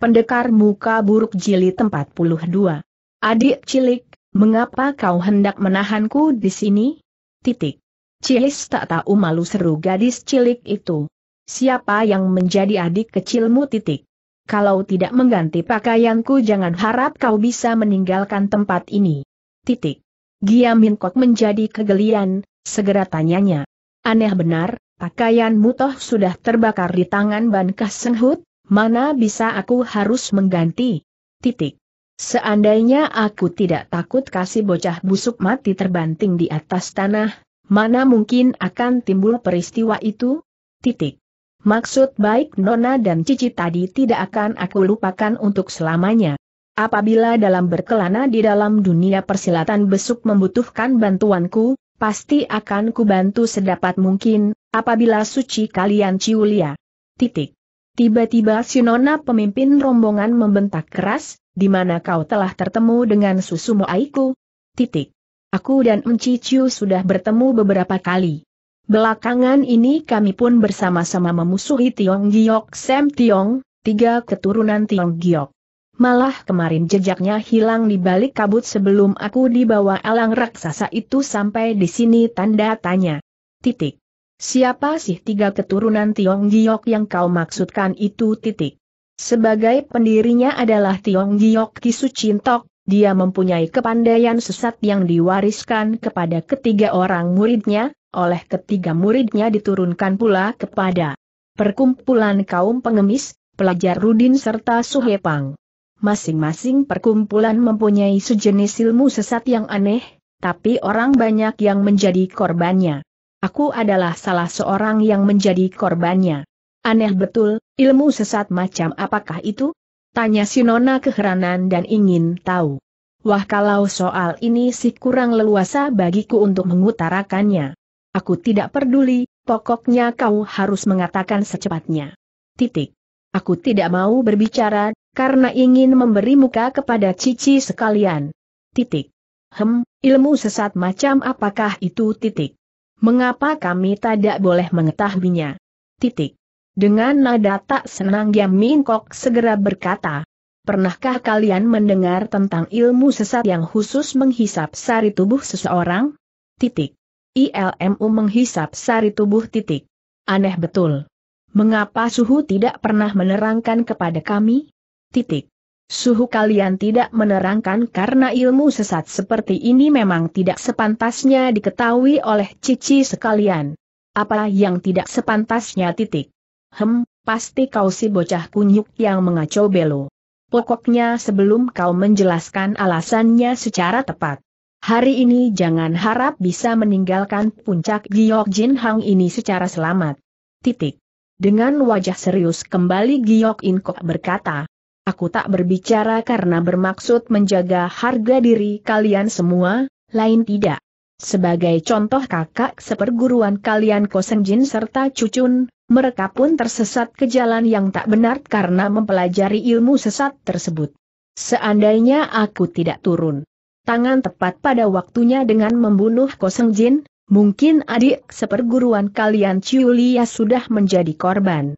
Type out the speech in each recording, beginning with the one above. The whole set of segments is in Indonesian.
Pendekar muka buruk jilid 42. Adik cilik, mengapa kau hendak menahanku di sini? Titik. Cilis tak tahu malu seru gadis cilik itu. Siapa yang menjadi adik kecilmu titik? Kalau tidak mengganti pakaianku jangan harap kau bisa meninggalkan tempat ini. Titik. Giamin kok menjadi kegelian, segera tanyanya. Aneh benar, pakaianmu toh sudah terbakar di tangan Ban Kasenghut? Mana bisa aku harus mengganti? Titik. Seandainya aku tidak takut kasih bocah busuk mati terbanting di atas tanah, mana mungkin akan timbul peristiwa itu? Titik. Maksud baik Nona dan Cici tadi tidak akan aku lupakan untuk selamanya. Apabila dalam berkelana di dalam dunia persilatan besuk membutuhkan bantuanku, pasti akan kubantu sedapat mungkin, apabila suci kalian ciulia. Titik. Tiba-tiba Sinona pemimpin rombongan membentak keras, di mana kau telah bertemu dengan Susumu Aiku? Titik. Aku dan Enciciu sudah bertemu beberapa kali. Belakangan ini kami pun bersama-sama memusuhi Tiong Giok Sam Tiong, tiga keturunan Tiong Giok. Malah kemarin jejaknya hilang di balik kabut sebelum aku dibawa elang raksasa itu sampai di sini tanda tanya. Titik. Siapa sih tiga keturunan Tiong Giok yang kau maksudkan itu titik? Sebagai pendirinya adalah Tiong Giok Kisu Cintok, dia mempunyai kepandaian sesat yang diwariskan kepada ketiga orang muridnya, oleh ketiga muridnya diturunkan pula kepada perkumpulan kaum pengemis, pelajar Rudin serta Suhepang. Masing-masing perkumpulan mempunyai sejenis ilmu sesat yang aneh, tapi orang banyak yang menjadi korbannya aku adalah salah seorang yang menjadi korbannya. Aneh betul, ilmu sesat macam apakah itu? Tanya Sinona keheranan dan ingin tahu. Wah kalau soal ini sih kurang leluasa bagiku untuk mengutarakannya. Aku tidak peduli, pokoknya kau harus mengatakan secepatnya. Titik. Aku tidak mau berbicara, karena ingin memberi muka kepada cici sekalian. Titik. Hem, ilmu sesat macam apakah itu titik? Mengapa kami tidak boleh mengetahuinya? Titik. Dengan nada tak senang Yam Min Kok segera berkata, Pernahkah kalian mendengar tentang ilmu sesat yang khusus menghisap sari tubuh seseorang? Titik. ILMU menghisap sari tubuh titik. Aneh betul. Mengapa suhu tidak pernah menerangkan kepada kami? Titik. Suhu kalian tidak menerangkan karena ilmu sesat seperti ini memang tidak sepantasnya diketahui oleh cici sekalian. Apa yang tidak sepantasnya titik? Hem, pasti kau si bocah kunyuk yang mengacau belo. Pokoknya sebelum kau menjelaskan alasannya secara tepat. Hari ini jangan harap bisa meninggalkan puncak Giok Jin Hang ini secara selamat. Titik. Dengan wajah serius kembali Giok Inkok berkata, Aku tak berbicara karena bermaksud menjaga harga diri kalian semua, lain tidak. Sebagai contoh kakak seperguruan kalian Koseng Jin serta Cucun, mereka pun tersesat ke jalan yang tak benar karena mempelajari ilmu sesat tersebut. Seandainya aku tidak turun tangan tepat pada waktunya dengan membunuh Koseng Jin, mungkin adik seperguruan kalian Ciulia sudah menjadi korban.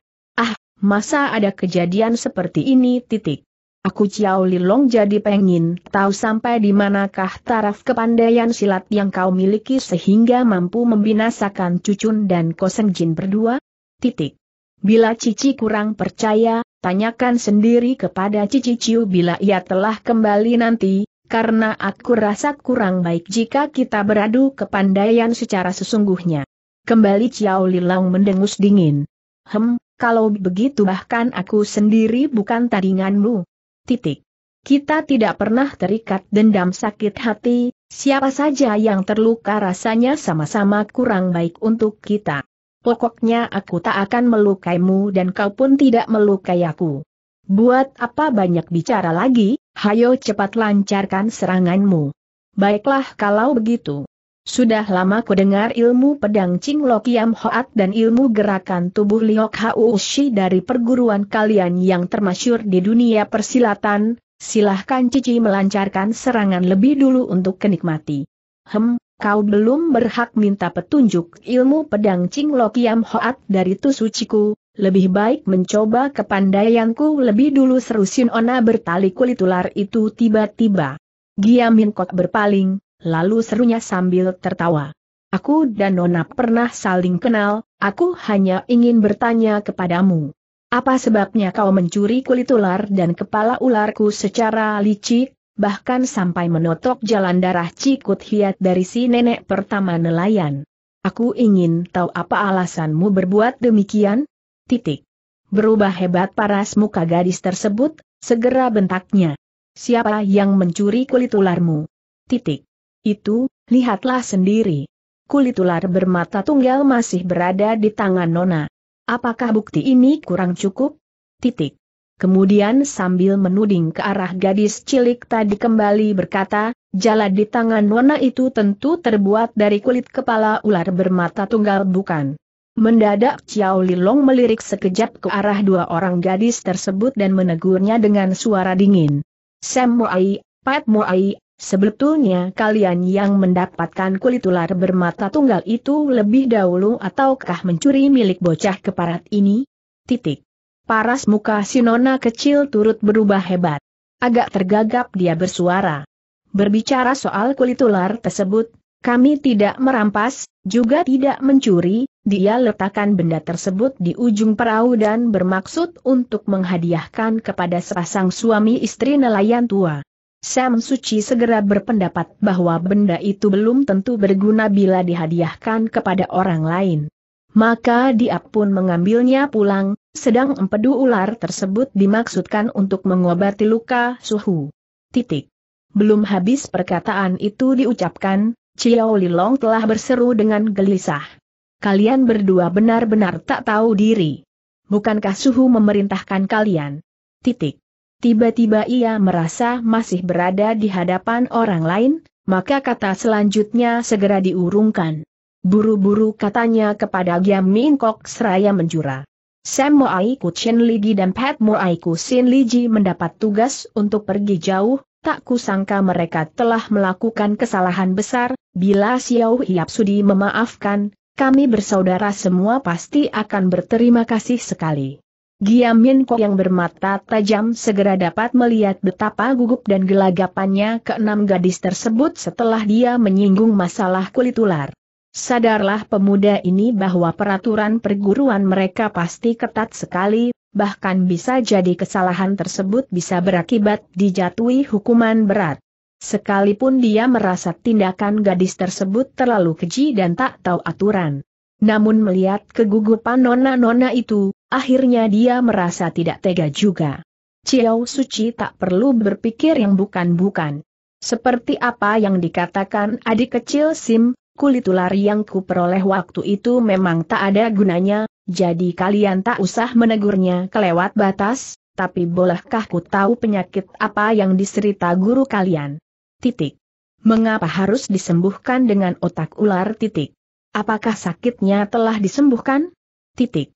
Masa ada kejadian seperti ini titik. Aku Ciao Lilong jadi pengin tahu sampai di manakah taraf kepandaian silat yang kau miliki sehingga mampu membinasakan Cucun dan Koseng Jin berdua? Titik. Bila Cici kurang percaya, tanyakan sendiri kepada Cici Ciu bila ia telah kembali nanti, karena aku rasa kurang baik jika kita beradu kepandaian secara sesungguhnya. Kembali Ciao Lilong mendengus dingin. Hem, kalau begitu bahkan aku sendiri bukan tandinganmu. Titik. Kita tidak pernah terikat dendam sakit hati, siapa saja yang terluka rasanya sama-sama kurang baik untuk kita. Pokoknya aku tak akan melukaimu dan kau pun tidak melukai aku. Buat apa banyak bicara lagi, hayo cepat lancarkan seranganmu. Baiklah kalau begitu. Sudah lama ku dengar ilmu pedang Ching Lo Kiam Hoat dan ilmu gerakan tubuh Liok Hau Shi dari perguruan kalian yang termasyur di dunia persilatan, silahkan Cici melancarkan serangan lebih dulu untuk kenikmati. Hem, kau belum berhak minta petunjuk ilmu pedang Ching Lo Kiam Hoat dari Ciku, lebih baik mencoba kepandaianku lebih dulu seru Ona bertali kulit ular itu tiba-tiba. Giamin kok berpaling, lalu serunya sambil tertawa. Aku dan Nona pernah saling kenal, aku hanya ingin bertanya kepadamu. Apa sebabnya kau mencuri kulit ular dan kepala ularku secara licik, bahkan sampai menotok jalan darah cikut hiat dari si nenek pertama nelayan? Aku ingin tahu apa alasanmu berbuat demikian? Titik. Berubah hebat paras muka gadis tersebut, segera bentaknya. Siapa yang mencuri kulit ularmu? Titik. Itu, lihatlah sendiri. Kulit ular bermata tunggal masih berada di tangan Nona. Apakah bukti ini kurang cukup? Titik. Kemudian sambil menuding ke arah gadis cilik tadi kembali berkata, jala di tangan Nona itu tentu terbuat dari kulit kepala ular bermata tunggal bukan? Mendadak Ciao Lilong melirik sekejap ke arah dua orang gadis tersebut dan menegurnya dengan suara dingin. Sam Moai, Pat Moai, Sebetulnya kalian yang mendapatkan kulit ular bermata tunggal itu lebih dahulu ataukah mencuri milik bocah keparat ini? Titik. Paras muka Sinona kecil turut berubah hebat. Agak tergagap dia bersuara. Berbicara soal kulit ular tersebut, kami tidak merampas, juga tidak mencuri, dia letakkan benda tersebut di ujung perahu dan bermaksud untuk menghadiahkan kepada sepasang suami istri nelayan tua. Sam Suci segera berpendapat bahwa benda itu belum tentu berguna bila dihadiahkan kepada orang lain. Maka dia pun mengambilnya pulang, sedang empedu ular tersebut dimaksudkan untuk mengobati luka suhu. Titik. Belum habis perkataan itu diucapkan, Chiao Lilong telah berseru dengan gelisah. Kalian berdua benar-benar tak tahu diri. Bukankah suhu memerintahkan kalian? Titik tiba-tiba ia merasa masih berada di hadapan orang lain, maka kata selanjutnya segera diurungkan. Buru-buru katanya kepada Giam Min Kok seraya menjura. Sam Moai Li Ligi dan Pat Moai Li Liji mendapat tugas untuk pergi jauh, tak kusangka mereka telah melakukan kesalahan besar, bila Xiao Hiap Sudi memaafkan, kami bersaudara semua pasti akan berterima kasih sekali. Giam Giamin Kok yang bermata tajam segera dapat melihat betapa gugup dan gelagapannya keenam gadis tersebut setelah dia menyinggung masalah kulit ular. Sadarlah pemuda ini bahwa peraturan perguruan mereka pasti ketat sekali, bahkan bisa jadi kesalahan tersebut bisa berakibat dijatuhi hukuman berat. Sekalipun dia merasa tindakan gadis tersebut terlalu keji dan tak tahu aturan. Namun melihat kegugupan nona-nona itu, akhirnya dia merasa tidak tega juga. Ciao Suci tak perlu berpikir yang bukan-bukan. Seperti apa yang dikatakan adik kecil Sim, kulit ular yang kuperoleh waktu itu memang tak ada gunanya, jadi kalian tak usah menegurnya kelewat batas, tapi bolehkah ku tahu penyakit apa yang diserita guru kalian? Titik. Mengapa harus disembuhkan dengan otak ular titik? Apakah sakitnya telah disembuhkan? Titik.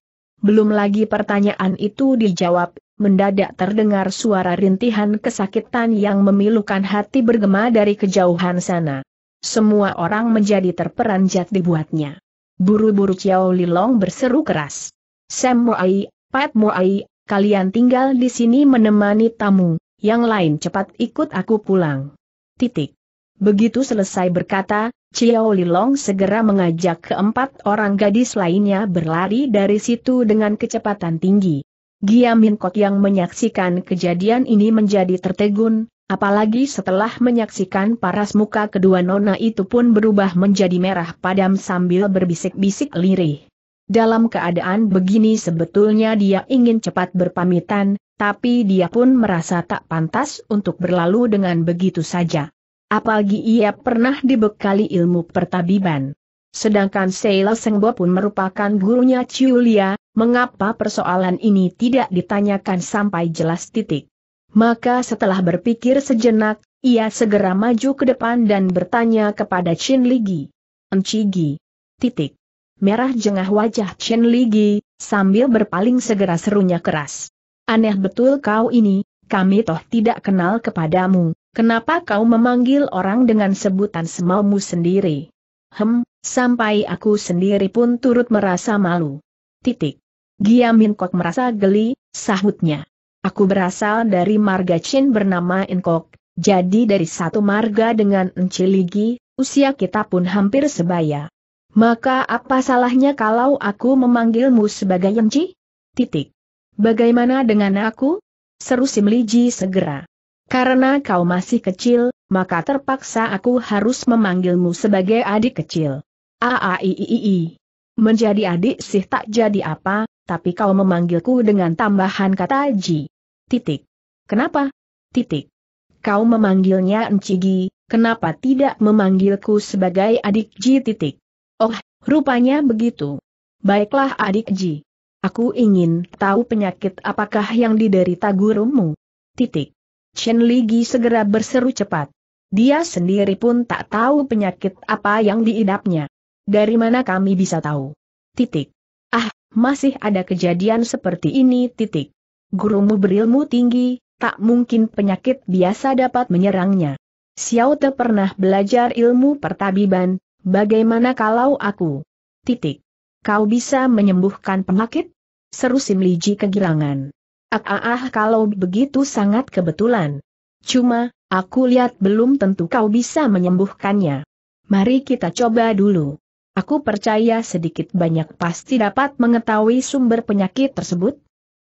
Belum lagi pertanyaan itu dijawab, mendadak terdengar suara rintihan kesakitan yang memilukan hati bergema dari kejauhan sana. Semua orang menjadi terperanjat dibuatnya. Buru-buru Chiao Lilong berseru keras. Sam Moai, Pat Moai, kalian tinggal di sini menemani tamu, yang lain cepat ikut aku pulang. Titik. Begitu selesai berkata, Chiao Lilong segera mengajak keempat orang gadis lainnya berlari dari situ dengan kecepatan tinggi. Giamin Kok yang menyaksikan kejadian ini menjadi tertegun, apalagi setelah menyaksikan paras muka kedua nona itu pun berubah menjadi merah padam sambil berbisik-bisik lirih. Dalam keadaan begini sebetulnya dia ingin cepat berpamitan, tapi dia pun merasa tak pantas untuk berlalu dengan begitu saja. Apalagi ia pernah dibekali ilmu pertabiban. Sedangkan Sheila Sengbo pun merupakan gurunya Ciulia, mengapa persoalan ini tidak ditanyakan sampai jelas titik. Maka setelah berpikir sejenak, ia segera maju ke depan dan bertanya kepada Chin Ligi. Encigi. Titik. Merah jengah wajah Chin Ligi, sambil berpaling segera serunya keras. Aneh betul kau ini, kami toh tidak kenal kepadamu. Kenapa kau memanggil orang dengan sebutan semaumu sendiri? Hem, sampai aku sendiri pun turut merasa malu. Titik. Min Kok merasa geli, sahutnya. Aku berasal dari marga Chin bernama Inkok, jadi dari satu marga dengan Enciligi, usia kita pun hampir sebaya. Maka apa salahnya kalau aku memanggilmu sebagai Ji? Titik. Bagaimana dengan aku? Seru Simliji segera. Karena kau masih kecil, maka terpaksa aku harus memanggilmu sebagai adik kecil. Aaiiii. Menjadi adik sih tak jadi apa, tapi kau memanggilku dengan tambahan kata ji. Titik. Kenapa? Titik. Kau memanggilnya Encigi, kenapa tidak memanggilku sebagai adik ji titik? Oh, rupanya begitu. Baiklah adik ji. Aku ingin tahu penyakit apakah yang diderita gurumu. Titik. Chen Ligi segera berseru cepat. Dia sendiri pun tak tahu penyakit apa yang diidapnya. Dari mana kami bisa tahu? Titik. Ah, masih ada kejadian seperti ini titik. Gurumu berilmu tinggi, tak mungkin penyakit biasa dapat menyerangnya. Xiao Te pernah belajar ilmu pertabiban, bagaimana kalau aku? Titik. Kau bisa menyembuhkan penyakit? Seru Sim Liji kegirangan. Ah, ah, ah kalau begitu sangat kebetulan. Cuma, aku lihat belum tentu kau bisa menyembuhkannya. Mari kita coba dulu. Aku percaya sedikit banyak pasti dapat mengetahui sumber penyakit tersebut.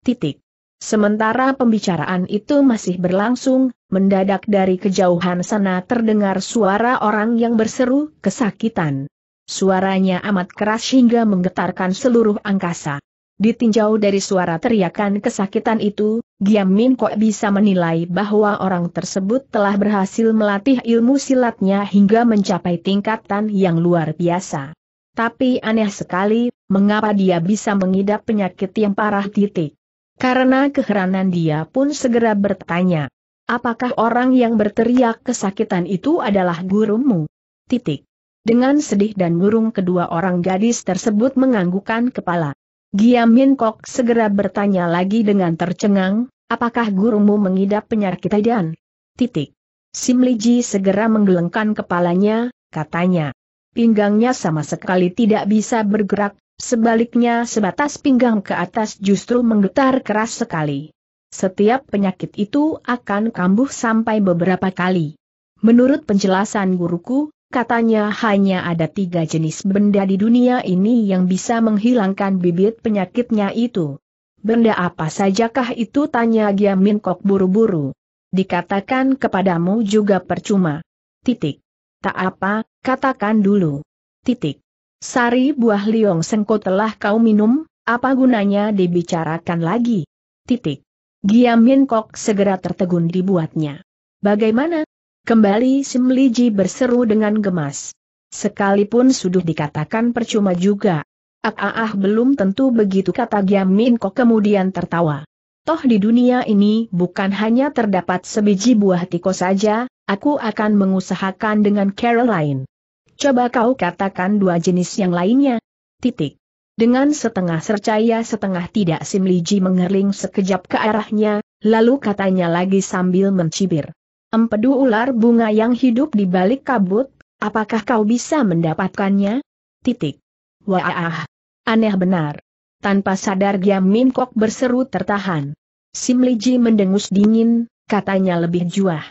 Titik. Sementara pembicaraan itu masih berlangsung, mendadak dari kejauhan sana terdengar suara orang yang berseru kesakitan. Suaranya amat keras hingga menggetarkan seluruh angkasa. Ditinjau dari suara teriakan kesakitan itu, Giam Min Kok bisa menilai bahwa orang tersebut telah berhasil melatih ilmu silatnya hingga mencapai tingkatan yang luar biasa. Tapi aneh sekali, mengapa dia bisa mengidap penyakit yang parah titik. Karena keheranan dia pun segera bertanya, apakah orang yang berteriak kesakitan itu adalah gurumu? Titik. Dengan sedih dan murung kedua orang gadis tersebut menganggukkan kepala. Giam Giamin Kok segera bertanya lagi dengan tercengang, apakah gurumu mengidap penyakit dan titik. Ji segera menggelengkan kepalanya, katanya. Pinggangnya sama sekali tidak bisa bergerak, sebaliknya sebatas pinggang ke atas justru menggetar keras sekali. Setiap penyakit itu akan kambuh sampai beberapa kali. Menurut penjelasan guruku, Katanya hanya ada tiga jenis benda di dunia ini yang bisa menghilangkan bibit penyakitnya itu. Benda apa sajakah itu tanya Giamin Kok buru-buru. Dikatakan kepadamu juga percuma. Titik. Tak apa, katakan dulu. Titik. Sari buah liong sengko telah kau minum, apa gunanya dibicarakan lagi? Titik. Giamin Kok segera tertegun dibuatnya. Bagaimana, Kembali Sim berseru dengan gemas. Sekalipun sudah dikatakan percuma juga. Ah, ah, ah belum tentu begitu kata Giam Min Kok kemudian tertawa. Toh di dunia ini bukan hanya terdapat sebiji buah tiko saja, aku akan mengusahakan dengan lain. Coba kau katakan dua jenis yang lainnya. Titik. Dengan setengah percaya setengah tidak Simliji mengering mengerling sekejap ke arahnya, lalu katanya lagi sambil mencibir. Empedu ular bunga yang hidup di balik kabut, apakah kau bisa mendapatkannya? Titik. Wah, aneh benar. Tanpa sadar Giam Min Kok berseru tertahan. Sim Liji mendengus dingin, katanya lebih juah.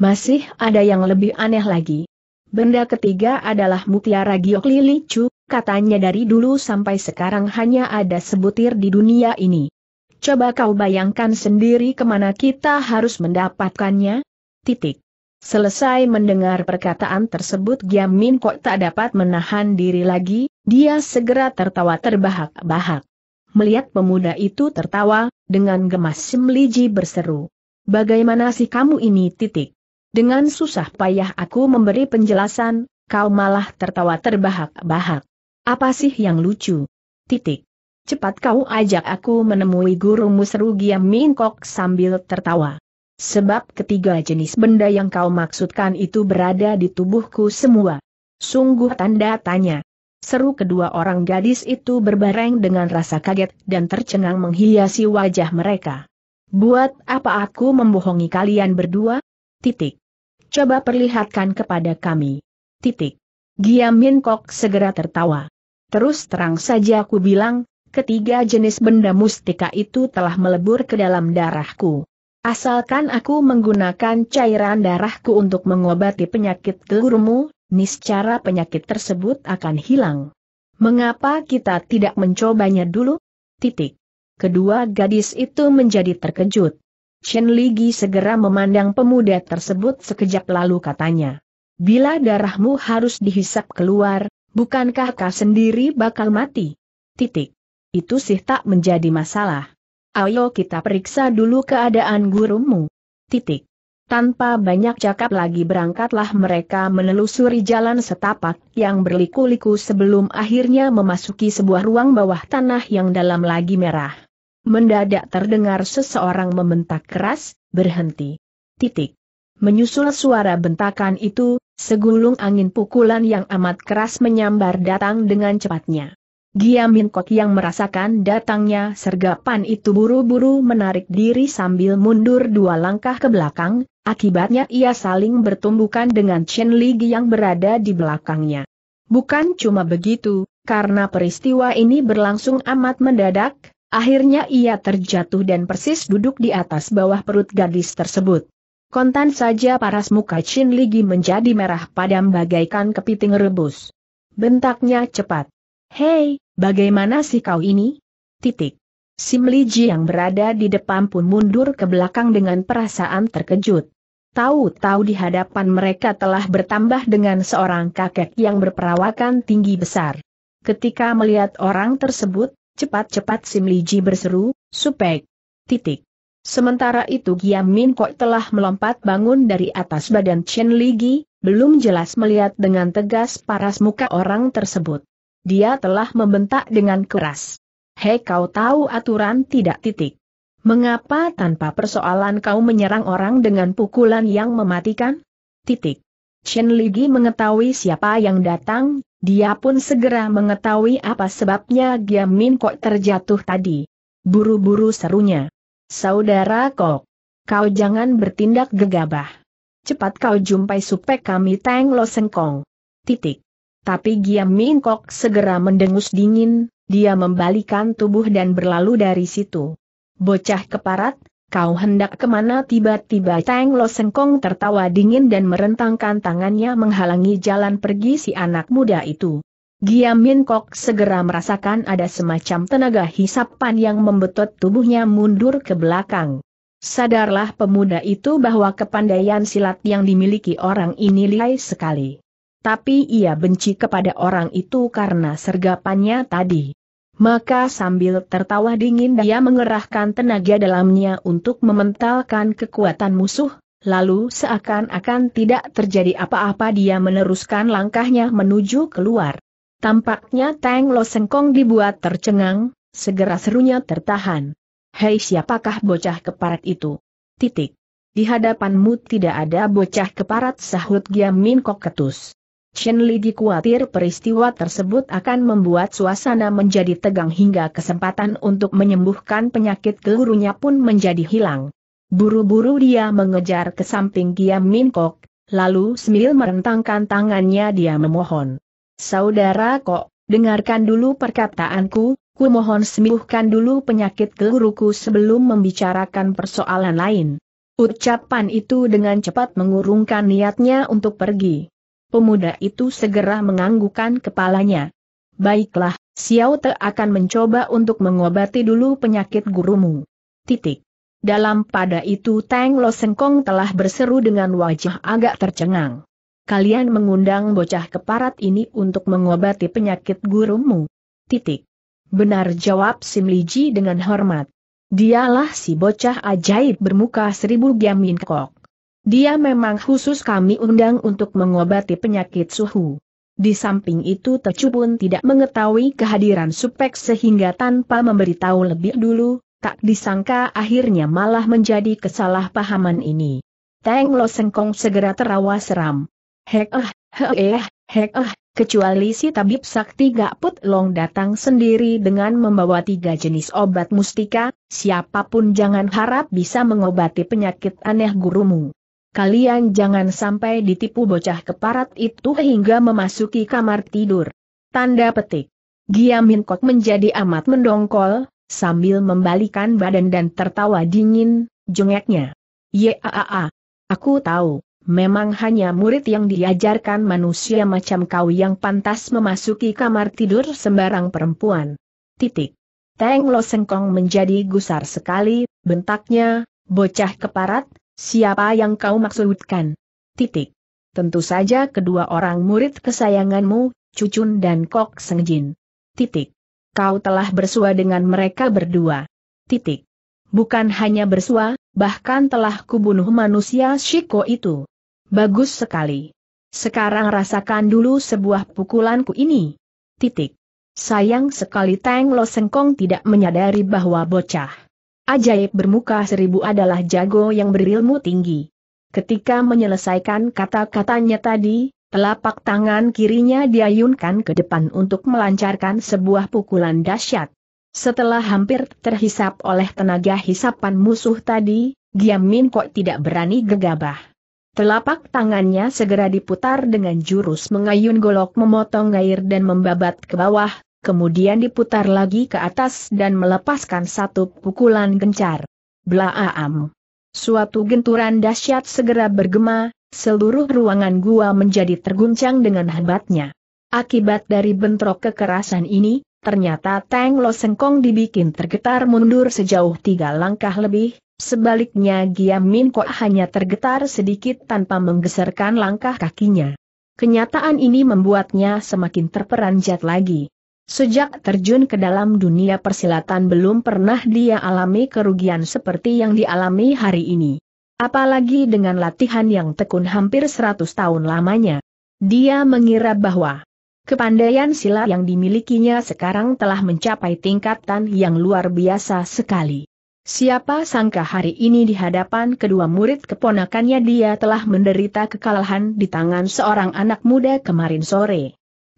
Masih ada yang lebih aneh lagi. Benda ketiga adalah mutiara giok lili cu, katanya dari dulu sampai sekarang hanya ada sebutir di dunia ini. Coba kau bayangkan sendiri kemana kita harus mendapatkannya? Titik. Selesai mendengar perkataan tersebut Giam Min Kok tak dapat menahan diri lagi, dia segera tertawa terbahak-bahak. Melihat pemuda itu tertawa, dengan gemas Sim Ji berseru. Bagaimana sih kamu ini titik? Dengan susah payah aku memberi penjelasan, kau malah tertawa terbahak-bahak. Apa sih yang lucu? Titik. Cepat kau ajak aku menemui gurumu seru Giam Min Kok sambil tertawa. Sebab ketiga jenis benda yang kau maksudkan itu berada di tubuhku semua. Sungguh tanda tanya. Seru kedua orang gadis itu berbareng dengan rasa kaget dan tercengang menghiasi wajah mereka. Buat apa aku membohongi kalian berdua? Titik. Coba perlihatkan kepada kami. Titik. Giam Min Kok segera tertawa. Terus terang saja aku bilang, ketiga jenis benda mustika itu telah melebur ke dalam darahku. Asalkan aku menggunakan cairan darahku untuk mengobati penyakit gurumu, niscara penyakit tersebut akan hilang. Mengapa kita tidak mencobanya dulu? Titik. Kedua gadis itu menjadi terkejut. Chen Ligi segera memandang pemuda tersebut sekejap lalu katanya. Bila darahmu harus dihisap keluar, bukankah kau sendiri bakal mati? Titik. Itu sih tak menjadi masalah. Ayo kita periksa dulu keadaan gurumu. Titik. Tanpa banyak cakap lagi berangkatlah mereka menelusuri jalan setapak yang berliku-liku sebelum akhirnya memasuki sebuah ruang bawah tanah yang dalam lagi merah. Mendadak terdengar seseorang membentak keras, berhenti. Titik. Menyusul suara bentakan itu, segulung angin pukulan yang amat keras menyambar datang dengan cepatnya. Giamin Kok yang merasakan datangnya sergapan itu buru-buru menarik diri sambil mundur dua langkah ke belakang, akibatnya ia saling bertumbukan dengan Chen Li yang berada di belakangnya. Bukan cuma begitu, karena peristiwa ini berlangsung amat mendadak, akhirnya ia terjatuh dan persis duduk di atas bawah perut gadis tersebut. Kontan saja paras muka Chen Li menjadi merah padam bagaikan kepiting rebus. Bentaknya cepat. Hei, Bagaimana si kau ini? Titik. Sim Liji yang berada di depan pun mundur ke belakang dengan perasaan terkejut. Tahu-tahu di hadapan mereka telah bertambah dengan seorang kakek yang berperawakan tinggi besar. Ketika melihat orang tersebut, cepat-cepat Sim Liji berseru, supek. Titik. Sementara itu Giam Min Kok telah melompat bangun dari atas badan Chen Ligi, belum jelas melihat dengan tegas paras muka orang tersebut dia telah membentak dengan keras. Hei kau tahu aturan tidak titik. Mengapa tanpa persoalan kau menyerang orang dengan pukulan yang mematikan? Titik. Chen Ligi mengetahui siapa yang datang, dia pun segera mengetahui apa sebabnya Min Kok terjatuh tadi. Buru-buru serunya. Saudara Kok, kau jangan bertindak gegabah. Cepat kau jumpai supek kami Teng Lo Sengkong. Titik. Tapi Giam Mingkok segera mendengus dingin, dia membalikan tubuh dan berlalu dari situ. Bocah keparat, kau hendak kemana tiba-tiba Tang Lo Sengkong tertawa dingin dan merentangkan tangannya menghalangi jalan pergi si anak muda itu. Giam Min Kok segera merasakan ada semacam tenaga hisapan yang membetot tubuhnya mundur ke belakang. Sadarlah pemuda itu bahwa kepandaian silat yang dimiliki orang ini lihai sekali. Tapi ia benci kepada orang itu karena sergapannya tadi. Maka sambil tertawa dingin dia mengerahkan tenaga dalamnya untuk mementalkan kekuatan musuh, lalu seakan-akan tidak terjadi apa-apa dia meneruskan langkahnya menuju keluar. Tampaknya Tang Lo Sengkong dibuat tercengang, segera serunya tertahan. Hei siapakah bocah keparat itu? Titik. Di hadapanmu tidak ada bocah keparat sahut Giam Min Kok ketus. Chen Li dikhawatir peristiwa tersebut akan membuat suasana menjadi tegang hingga kesempatan untuk menyembuhkan penyakit gurunya pun menjadi hilang. Buru-buru dia mengejar ke samping Giam Min Kok, lalu Smil merentangkan tangannya dia memohon. Saudara Kok, dengarkan dulu perkataanku, ku mohon sembuhkan dulu penyakit guruku sebelum membicarakan persoalan lain. Ucapan itu dengan cepat mengurungkan niatnya untuk pergi. Pemuda itu segera menganggukkan kepalanya. Baiklah, Xiao Te akan mencoba untuk mengobati dulu penyakit gurumu. Titik. Dalam pada itu Tang Lo Sengkong telah berseru dengan wajah agak tercengang. Kalian mengundang bocah keparat ini untuk mengobati penyakit gurumu. Titik. Benar jawab Sim Ji dengan hormat. Dialah si bocah ajaib bermuka seribu giamin kok. Dia memang khusus kami undang untuk mengobati penyakit suhu. Di samping itu Tecu pun tidak mengetahui kehadiran Supek sehingga tanpa memberitahu lebih dulu, tak disangka akhirnya malah menjadi kesalahpahaman ini. Teng Lo Sengkong segera terawa seram. Hek eh, he eh, hek eh, kecuali si tabib sakti gak put Long datang sendiri dengan membawa tiga jenis obat mustika, siapapun jangan harap bisa mengobati penyakit aneh gurumu kalian jangan sampai ditipu bocah keparat itu hingga memasuki kamar tidur. Tanda petik. Giamin Kok menjadi amat mendongkol, sambil membalikan badan dan tertawa dingin, jengeknya. Yaaa, aku tahu, memang hanya murid yang diajarkan manusia macam kau yang pantas memasuki kamar tidur sembarang perempuan. Titik. Teng Losengkong menjadi gusar sekali, bentaknya, bocah keparat, Siapa yang kau maksudkan? Titik. Tentu saja kedua orang murid kesayanganmu, Cucun dan Kok Sengjin. Titik. Kau telah bersua dengan mereka berdua. Titik. Bukan hanya bersua, bahkan telah kubunuh manusia Shiko itu. Bagus sekali. Sekarang rasakan dulu sebuah pukulanku ini. Titik. Sayang sekali Tang Lo Sengkong tidak menyadari bahwa bocah Ajaib bermuka seribu adalah jago yang berilmu tinggi. Ketika menyelesaikan kata-katanya tadi, telapak tangan kirinya diayunkan ke depan untuk melancarkan sebuah pukulan dahsyat. Setelah hampir terhisap oleh tenaga hisapan musuh tadi, Giam Min kok tidak berani gegabah. Telapak tangannya segera diputar dengan jurus mengayun golok memotong air dan membabat ke bawah, kemudian diputar lagi ke atas dan melepaskan satu pukulan gencar. Blaam. Suatu genturan dahsyat segera bergema, seluruh ruangan gua menjadi terguncang dengan hebatnya. Akibat dari bentrok kekerasan ini, ternyata Tang Lo Sengkong dibikin tergetar mundur sejauh tiga langkah lebih, sebaliknya Giam Min Kok hanya tergetar sedikit tanpa menggeserkan langkah kakinya. Kenyataan ini membuatnya semakin terperanjat lagi. Sejak terjun ke dalam dunia persilatan belum pernah dia alami kerugian seperti yang dialami hari ini. Apalagi dengan latihan yang tekun hampir 100 tahun lamanya. Dia mengira bahwa kepandaian silat yang dimilikinya sekarang telah mencapai tingkatan yang luar biasa sekali. Siapa sangka hari ini di hadapan kedua murid keponakannya dia telah menderita kekalahan di tangan seorang anak muda kemarin sore.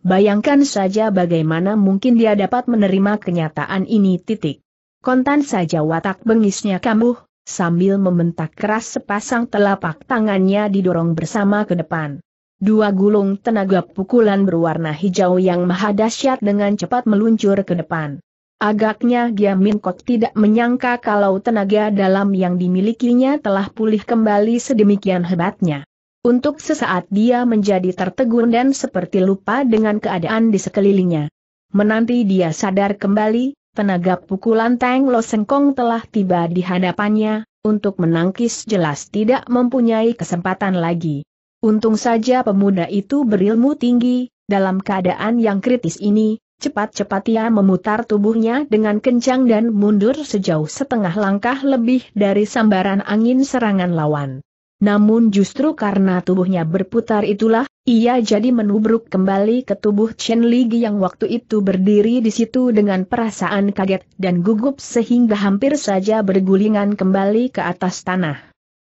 Bayangkan saja bagaimana mungkin dia dapat menerima kenyataan ini titik. Kontan saja watak bengisnya kambuh, sambil membentak keras sepasang telapak tangannya didorong bersama ke depan. Dua gulung tenaga pukulan berwarna hijau yang maha dahsyat dengan cepat meluncur ke depan. Agaknya Gia Minkok tidak menyangka kalau tenaga dalam yang dimilikinya telah pulih kembali sedemikian hebatnya. Untuk sesaat dia menjadi tertegun dan seperti lupa dengan keadaan di sekelilingnya. Menanti dia sadar kembali, tenaga pukulan tang Lo Sengkong telah tiba di hadapannya, untuk menangkis jelas tidak mempunyai kesempatan lagi. Untung saja pemuda itu berilmu tinggi, dalam keadaan yang kritis ini, cepat-cepat ia memutar tubuhnya dengan kencang dan mundur sejauh setengah langkah lebih dari sambaran angin serangan lawan. Namun justru karena tubuhnya berputar itulah, ia jadi menubruk kembali ke tubuh Chen Ligi yang waktu itu berdiri di situ dengan perasaan kaget dan gugup sehingga hampir saja bergulingan kembali ke atas tanah.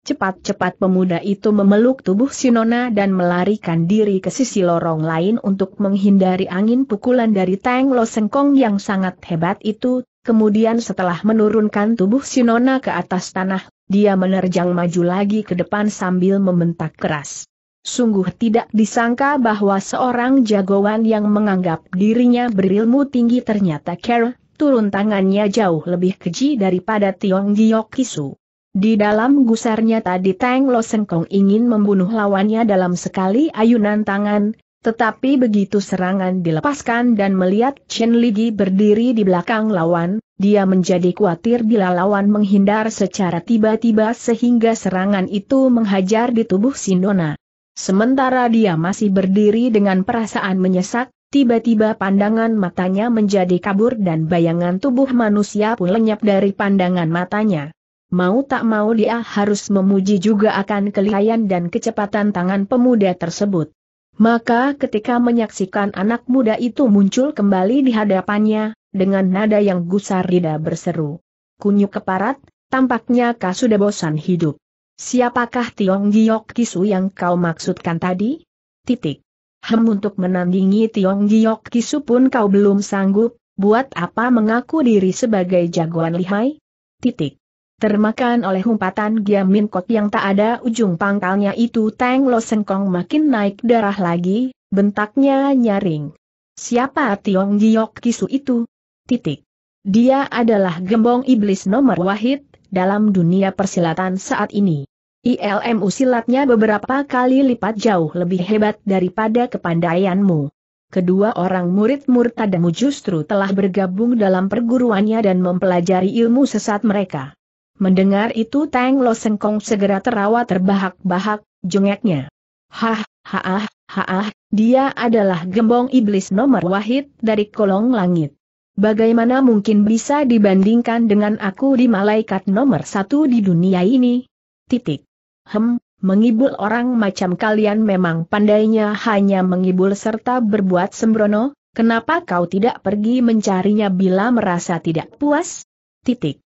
Cepat-cepat pemuda itu memeluk tubuh Sinona dan melarikan diri ke sisi lorong lain untuk menghindari angin pukulan dari Tang Lo Sengkong yang sangat hebat itu, kemudian setelah menurunkan tubuh Sinona ke atas tanah dia menerjang maju lagi ke depan sambil membentak keras. Sungguh tidak disangka bahwa seorang jagoan yang menganggap dirinya berilmu tinggi ternyata Carol, turun tangannya jauh lebih keji daripada Tiong Giok Kisu. Di dalam gusarnya tadi Tang Lo Sengkong ingin membunuh lawannya dalam sekali ayunan tangan, tetapi begitu serangan dilepaskan dan melihat Chen Ligi berdiri di belakang lawan, dia menjadi khawatir bila lawan menghindar secara tiba-tiba sehingga serangan itu menghajar di tubuh Sindona. Sementara dia masih berdiri dengan perasaan menyesak, tiba-tiba pandangan matanya menjadi kabur dan bayangan tubuh manusia pun lenyap dari pandangan matanya. Mau tak mau dia harus memuji juga akan kelihayan dan kecepatan tangan pemuda tersebut. Maka ketika menyaksikan anak muda itu muncul kembali di hadapannya, dengan nada yang gusar Rida berseru. Kunyuk keparat, tampaknya kau sudah bosan hidup. Siapakah Tiong Giok Kisu yang kau maksudkan tadi? Titik. Hem untuk menandingi Tiong Giok Kisu pun kau belum sanggup, buat apa mengaku diri sebagai jagoan lihai? Titik. Termakan oleh umpatan Min Kok yang tak ada ujung pangkalnya itu Teng Lo Sengkong makin naik darah lagi, bentaknya nyaring. Siapa Tiong Giok Kisu itu? Titik. Dia adalah gembong iblis nomor wahid dalam dunia persilatan saat ini. ILMU silatnya beberapa kali lipat jauh lebih hebat daripada kepandaianmu. Kedua orang murid murtadamu justru telah bergabung dalam perguruannya dan mempelajari ilmu sesat mereka. Mendengar itu Tang Lo Sengkong segera terawat terbahak-bahak, jengeknya. Hah, haah, haah, dia adalah gembong iblis nomor wahid dari kolong langit. Bagaimana mungkin bisa dibandingkan dengan aku di malaikat nomor satu di dunia ini? Titik. Hem, mengibul orang macam kalian memang pandainya hanya mengibul serta berbuat sembrono, kenapa kau tidak pergi mencarinya bila merasa tidak puas? Titik.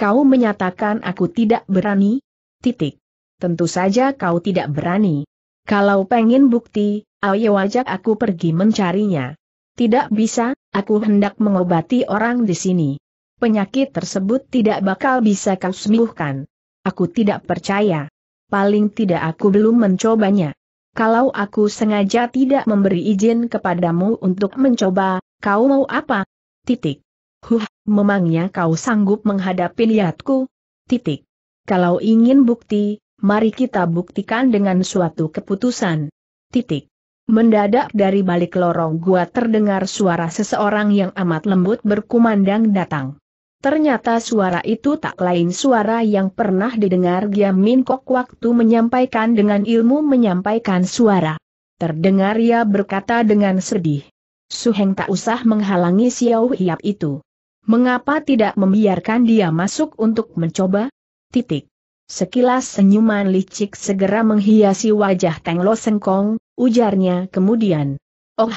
Kau menyatakan aku tidak berani? Titik. Tentu saja kau tidak berani. Kalau pengen bukti, ayo ajak aku pergi mencarinya. Tidak bisa, aku hendak mengobati orang di sini. Penyakit tersebut tidak bakal bisa kau sembuhkan. Aku tidak percaya. Paling tidak aku belum mencobanya. Kalau aku sengaja tidak memberi izin kepadamu untuk mencoba, kau mau apa? Titik. Huh, memangnya kau sanggup menghadapi niatku? Titik. Kalau ingin bukti, mari kita buktikan dengan suatu keputusan. Titik. Mendadak dari balik lorong gua terdengar suara seseorang yang amat lembut berkumandang datang. Ternyata suara itu tak lain suara yang pernah didengar Giam Min Kok waktu menyampaikan dengan ilmu menyampaikan suara. Terdengar ia berkata dengan sedih. Suheng tak usah menghalangi Xiao Hiap itu. Mengapa tidak membiarkan dia masuk untuk mencoba? Titik. Sekilas senyuman licik segera menghiasi wajah Teng Lo Sengkong, ujarnya kemudian. Oh,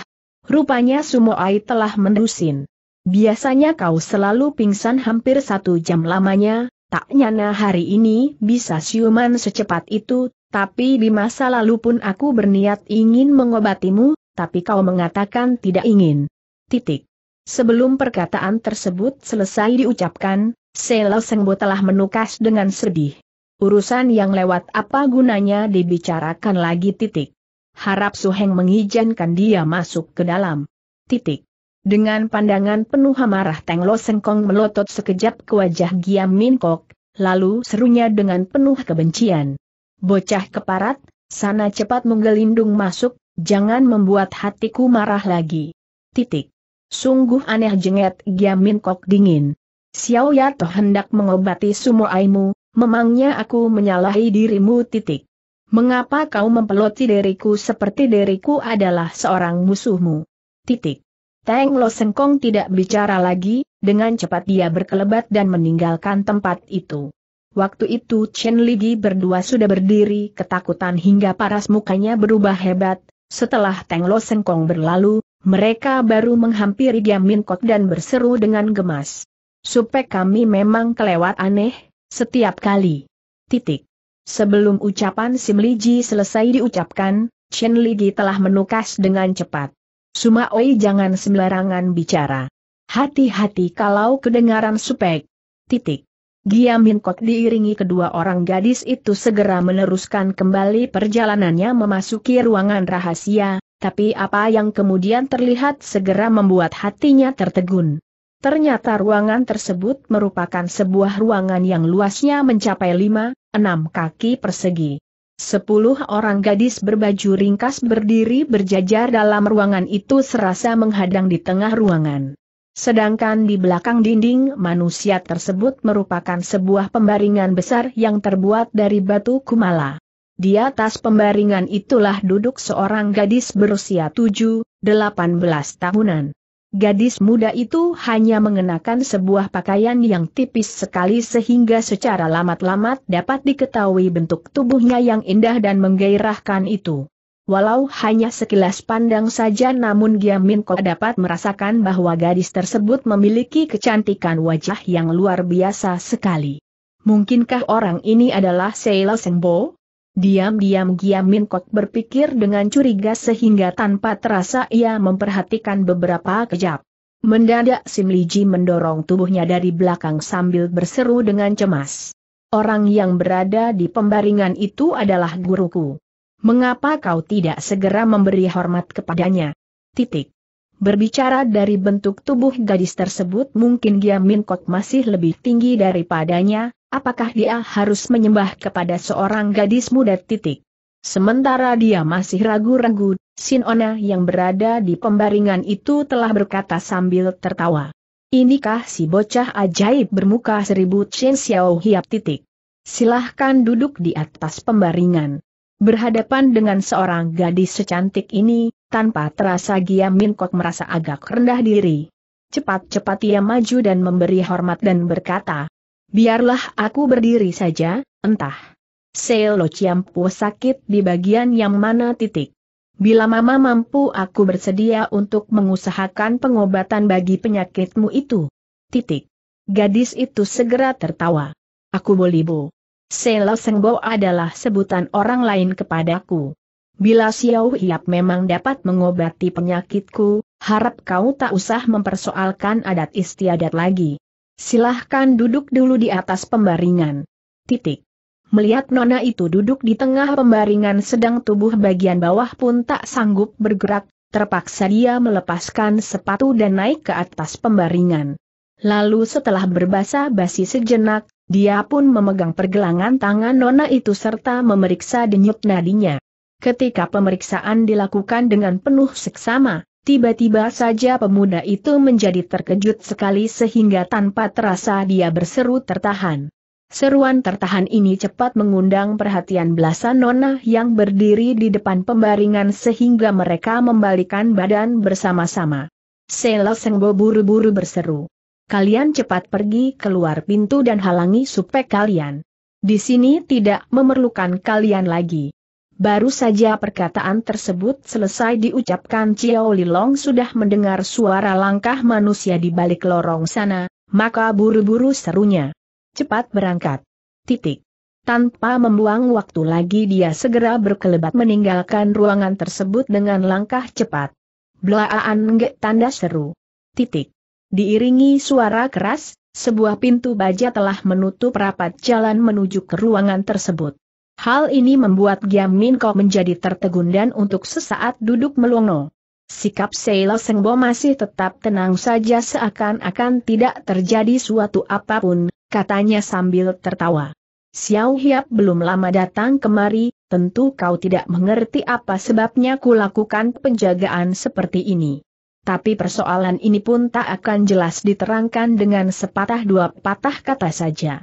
rupanya Sumoai telah mendusin. Biasanya kau selalu pingsan hampir satu jam lamanya, tak nyana hari ini bisa siuman secepat itu, tapi di masa lalu pun aku berniat ingin mengobatimu, tapi kau mengatakan tidak ingin. Titik. Sebelum perkataan tersebut selesai diucapkan, Selo Sengbo telah menukas dengan sedih. Urusan yang lewat apa gunanya dibicarakan lagi titik. Harap Suheng mengizinkan dia masuk ke dalam. Titik. Dengan pandangan penuh amarah Teng Lo Sengkong melotot sekejap ke wajah Giam Min Kok, lalu serunya dengan penuh kebencian. Bocah keparat, sana cepat menggelindung masuk, jangan membuat hatiku marah lagi. Titik. Sungguh aneh jenget Giamin Kok dingin. Xiao Ya toh hendak mengobati sumo aimu, memangnya aku menyalahi dirimu titik. Mengapa kau mempeloti diriku seperti diriku adalah seorang musuhmu? Titik. Teng Lo Sengkong tidak bicara lagi, dengan cepat dia berkelebat dan meninggalkan tempat itu. Waktu itu Chen Ligi berdua sudah berdiri ketakutan hingga paras mukanya berubah hebat, setelah Teng Lo Sengkong berlalu, mereka baru menghampiri Giamin Kok dan berseru dengan gemas. Supek kami memang kelewat aneh, setiap kali. Titik. Sebelum ucapan Simliji selesai diucapkan, Chen Ji telah menukas dengan cepat. Sumaoy jangan sembarangan bicara. Hati-hati kalau kedengaran supek. Titik. Kok diiringi kedua orang gadis itu segera meneruskan kembali perjalanannya memasuki ruangan rahasia, tapi apa yang kemudian terlihat segera membuat hatinya tertegun. Ternyata ruangan tersebut merupakan sebuah ruangan yang luasnya mencapai 5, 6 kaki persegi. Sepuluh orang gadis berbaju ringkas berdiri berjajar dalam ruangan itu serasa menghadang di tengah ruangan. Sedangkan di belakang dinding manusia tersebut merupakan sebuah pembaringan besar yang terbuat dari batu kumala. Di atas pembaringan itulah duduk seorang gadis berusia 7, 18 tahunan. Gadis muda itu hanya mengenakan sebuah pakaian yang tipis sekali sehingga secara lamat-lamat dapat diketahui bentuk tubuhnya yang indah dan menggairahkan itu. Walau hanya sekilas pandang saja namun Giamin kok dapat merasakan bahwa gadis tersebut memiliki kecantikan wajah yang luar biasa sekali. Mungkinkah orang ini adalah Seila Sengbo? Diam-diam Min Kok berpikir dengan curiga sehingga tanpa terasa ia memperhatikan beberapa kejap. Mendadak Sim Liji mendorong tubuhnya dari belakang sambil berseru dengan cemas. Orang yang berada di pembaringan itu adalah guruku. Mengapa kau tidak segera memberi hormat kepadanya? Titik. Berbicara dari bentuk tubuh gadis tersebut mungkin Giamin masih lebih tinggi daripadanya, Apakah dia harus menyembah kepada seorang gadis muda titik? Sementara dia masih ragu-ragu, Sinona yang berada di pembaringan itu telah berkata sambil tertawa. Inikah si bocah ajaib bermuka seribu Chen Xiao Hiap titik? Silahkan duduk di atas pembaringan. Berhadapan dengan seorang gadis secantik ini, tanpa terasa Gia Minkok merasa agak rendah diri. Cepat-cepat ia maju dan memberi hormat dan berkata, Biarlah aku berdiri saja, entah. Selo Ciampu sakit di bagian yang mana titik. Bila mama mampu aku bersedia untuk mengusahakan pengobatan bagi penyakitmu itu. Titik. Gadis itu segera tertawa. Aku boleh bu. Selo Sengbo adalah sebutan orang lain kepadaku. Bila Xiao Hiap memang dapat mengobati penyakitku, harap kau tak usah mempersoalkan adat istiadat lagi. Silahkan duduk dulu di atas pembaringan. Titik. Melihat Nona itu duduk di tengah pembaringan sedang tubuh bagian bawah pun tak sanggup bergerak, terpaksa dia melepaskan sepatu dan naik ke atas pembaringan. Lalu setelah berbasa-basi sejenak, dia pun memegang pergelangan tangan Nona itu serta memeriksa denyut nadinya. Ketika pemeriksaan dilakukan dengan penuh seksama, Tiba-tiba saja pemuda itu menjadi terkejut sekali sehingga tanpa terasa dia berseru tertahan. Seruan tertahan ini cepat mengundang perhatian belasan nona yang berdiri di depan pembaringan sehingga mereka membalikan badan bersama-sama. Sela Senggo buru-buru berseru. Kalian cepat pergi keluar pintu dan halangi supek kalian. Di sini tidak memerlukan kalian lagi. Baru saja perkataan tersebut selesai diucapkan Chiao Lilong sudah mendengar suara langkah manusia di balik lorong sana, maka buru-buru serunya. Cepat berangkat. Titik. Tanpa membuang waktu lagi dia segera berkelebat meninggalkan ruangan tersebut dengan langkah cepat. Belaan nge tanda seru. Titik. Diiringi suara keras, sebuah pintu baja telah menutup rapat jalan menuju ke ruangan tersebut. Hal ini membuat Giam Min Kok menjadi tertegun dan untuk sesaat duduk melongo. Sikap Seila Sengbo masih tetap tenang saja seakan-akan tidak terjadi suatu apapun, katanya sambil tertawa. Xiao Hiap belum lama datang kemari, tentu kau tidak mengerti apa sebabnya kulakukan penjagaan seperti ini. Tapi persoalan ini pun tak akan jelas diterangkan dengan sepatah dua patah kata saja.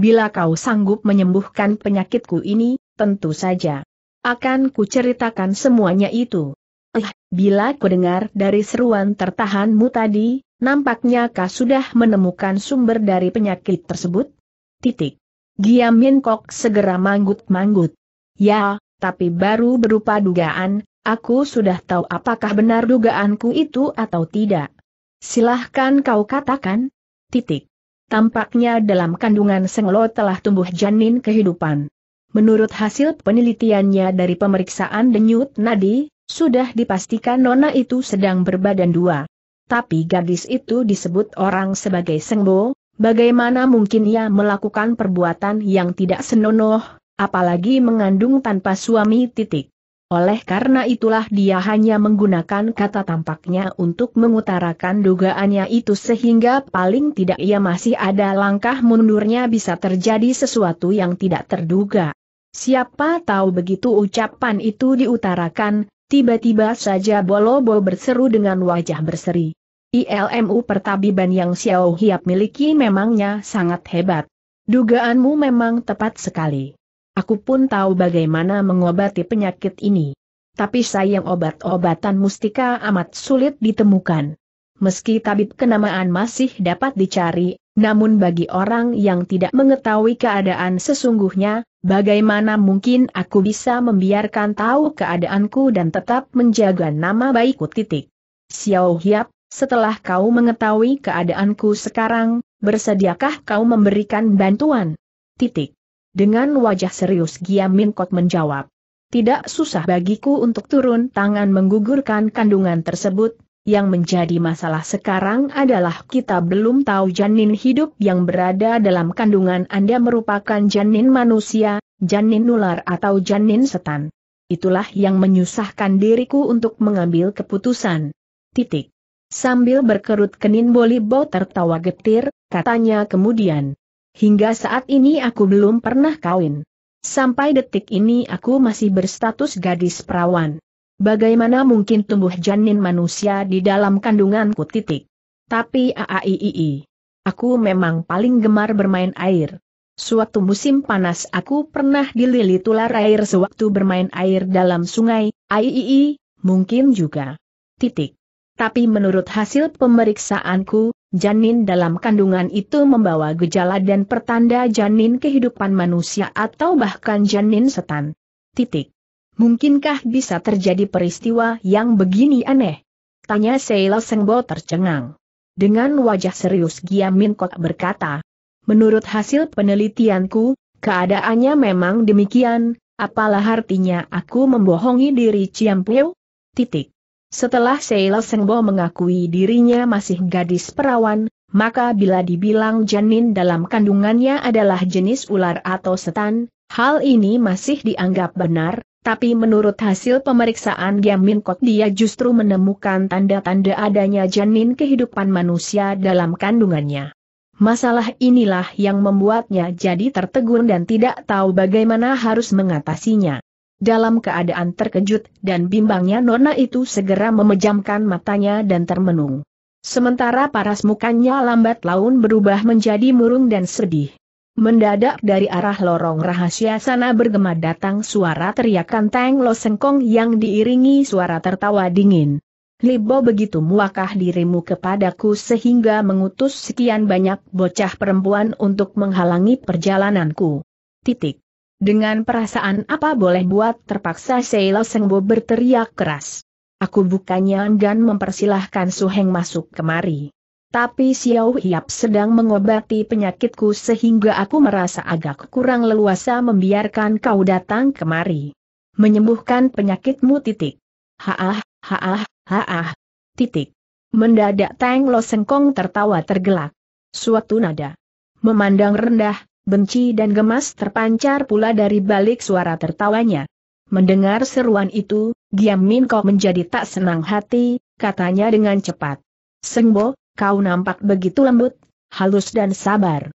Bila kau sanggup menyembuhkan penyakitku ini, tentu saja. Akan kuceritakan semuanya itu. Eh, bila kudengar dari seruan tertahanmu tadi, nampaknya kau sudah menemukan sumber dari penyakit tersebut? Titik. Giamin Kok segera manggut-manggut. Ya, tapi baru berupa dugaan, aku sudah tahu apakah benar dugaanku itu atau tidak. Silahkan kau katakan. Titik. Tampaknya dalam kandungan Senglo telah tumbuh janin kehidupan. Menurut hasil penelitiannya dari pemeriksaan denyut nadi, sudah dipastikan nona itu sedang berbadan dua. Tapi gadis itu disebut orang sebagai Sengbo, bagaimana mungkin ia melakukan perbuatan yang tidak senonoh, apalagi mengandung tanpa suami titik. Oleh karena itulah dia hanya menggunakan kata tampaknya untuk mengutarakan dugaannya itu sehingga paling tidak ia masih ada langkah mundurnya bisa terjadi sesuatu yang tidak terduga. Siapa tahu begitu ucapan itu diutarakan, tiba-tiba saja Bolobo berseru dengan wajah berseri. ILMU pertabiban yang Xiao Hiap miliki memangnya sangat hebat. Dugaanmu memang tepat sekali. Aku pun tahu bagaimana mengobati penyakit ini. Tapi sayang obat-obatan mustika amat sulit ditemukan. Meski tabib kenamaan masih dapat dicari, namun bagi orang yang tidak mengetahui keadaan sesungguhnya, bagaimana mungkin aku bisa membiarkan tahu keadaanku dan tetap menjaga nama baikku titik. Xiao Hiap, setelah kau mengetahui keadaanku sekarang, bersediakah kau memberikan bantuan? Titik. Dengan wajah serius Giam Min Kot menjawab. Tidak susah bagiku untuk turun tangan menggugurkan kandungan tersebut, yang menjadi masalah sekarang adalah kita belum tahu janin hidup yang berada dalam kandungan Anda merupakan janin manusia, janin nular atau janin setan. Itulah yang menyusahkan diriku untuk mengambil keputusan. Titik. Sambil berkerut kening Bolibo tertawa getir, katanya kemudian. Hingga saat ini aku belum pernah kawin. Sampai detik ini aku masih berstatus gadis perawan. Bagaimana mungkin tumbuh janin manusia di dalam kandunganku titik. Tapi aaiii. Aku memang paling gemar bermain air. Suatu musim panas aku pernah dililit ular air sewaktu bermain air dalam sungai, aii, mungkin juga. Titik. Tapi menurut hasil pemeriksaanku, Janin dalam kandungan itu membawa gejala dan pertanda janin kehidupan manusia atau bahkan janin setan. Titik. Mungkinkah bisa terjadi peristiwa yang begini aneh? Tanya Seila Sengbo tercengang. Dengan wajah serius Giamin kok berkata, Menurut hasil penelitianku, keadaannya memang demikian, apalah artinya aku membohongi diri Ciampeu? Titik. Setelah Seila Sengbo mengakui dirinya masih gadis perawan, maka bila dibilang janin dalam kandungannya adalah jenis ular atau setan, hal ini masih dianggap benar, tapi menurut hasil pemeriksaan Giamin Kot dia justru menemukan tanda-tanda adanya janin kehidupan manusia dalam kandungannya. Masalah inilah yang membuatnya jadi tertegun dan tidak tahu bagaimana harus mengatasinya. Dalam keadaan terkejut dan bimbangnya Nona itu segera memejamkan matanya dan termenung. Sementara paras mukanya lambat laun berubah menjadi murung dan sedih. Mendadak dari arah lorong rahasia sana bergema datang suara teriakan Teng Lo Sengkong yang diiringi suara tertawa dingin. Libo begitu muakah dirimu kepadaku sehingga mengutus sekian banyak bocah perempuan untuk menghalangi perjalananku. Titik. Dengan perasaan apa boleh buat terpaksa Sheila Sengbo berteriak keras. Aku bukannya enggan mempersilahkan Suheng masuk kemari. Tapi Xiao Hiap sedang mengobati penyakitku sehingga aku merasa agak kurang leluasa membiarkan kau datang kemari. Menyembuhkan penyakitmu titik. Haah, haah, haah. Titik. Mendadak Tang Lo Sengkong tertawa tergelak. Suatu nada. Memandang rendah, benci dan gemas terpancar pula dari balik suara tertawanya. Mendengar seruan itu, Giam Min Kok menjadi tak senang hati, katanya dengan cepat. Sengbo, kau nampak begitu lembut, halus dan sabar.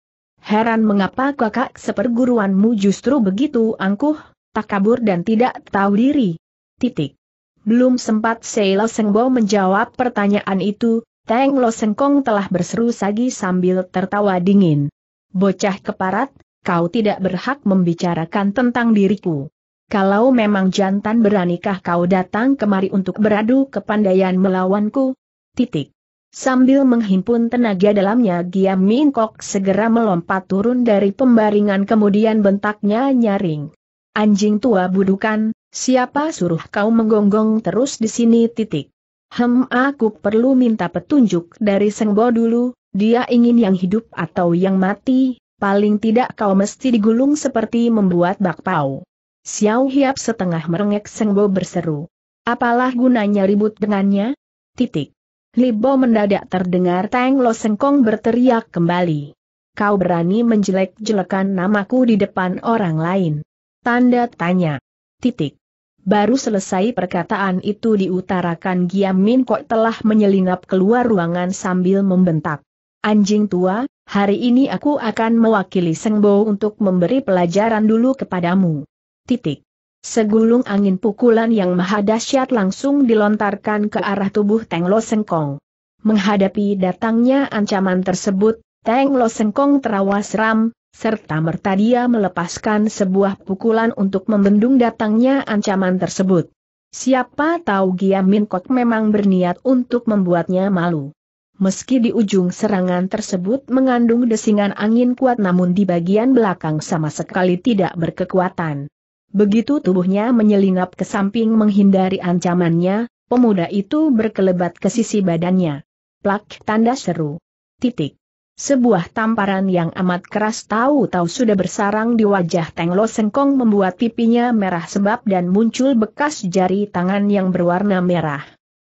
Heran mengapa kakak seperguruanmu justru begitu angkuh, tak kabur dan tidak tahu diri. Titik. Belum sempat Seilo Sengbo menjawab pertanyaan itu, Teng Lo Sengkong telah berseru sagi sambil tertawa dingin. Bocah keparat, kau tidak berhak membicarakan tentang diriku. Kalau memang jantan beranikah kau datang kemari untuk beradu kepandaian melawanku? Titik. Sambil menghimpun tenaga dalamnya Giam Mingkok segera melompat turun dari pembaringan kemudian bentaknya nyaring. Anjing tua budukan, siapa suruh kau menggonggong terus di sini titik. Hem aku perlu minta petunjuk dari Sengbo dulu, dia ingin yang hidup atau yang mati, paling tidak kau mesti digulung seperti membuat bakpao. Xiao Hiap setengah merengek Sengbo berseru. Apalah gunanya ribut dengannya? Titik. Libo mendadak terdengar Tang Lo Sengkong berteriak kembali. Kau berani menjelek-jelekan namaku di depan orang lain. Tanda tanya. Titik. Baru selesai perkataan itu diutarakan Giam Min Kok telah menyelinap keluar ruangan sambil membentak. Anjing tua, hari ini aku akan mewakili Sengbo untuk memberi pelajaran dulu kepadamu. Titik. Segulung angin pukulan yang maha dahsyat langsung dilontarkan ke arah tubuh Teng Lo Sengkong. Menghadapi datangnya ancaman tersebut, Teng Lo Sengkong terawas ram, serta merta dia melepaskan sebuah pukulan untuk membendung datangnya ancaman tersebut. Siapa tahu Gia Min Kok memang berniat untuk membuatnya malu. Meski di ujung serangan tersebut mengandung desingan angin kuat namun di bagian belakang sama sekali tidak berkekuatan. Begitu tubuhnya menyelinap ke samping menghindari ancamannya, pemuda itu berkelebat ke sisi badannya. Plak tanda seru. Titik. Sebuah tamparan yang amat keras tahu-tahu sudah bersarang di wajah Teng Lo Sengkong membuat pipinya merah sebab dan muncul bekas jari tangan yang berwarna merah.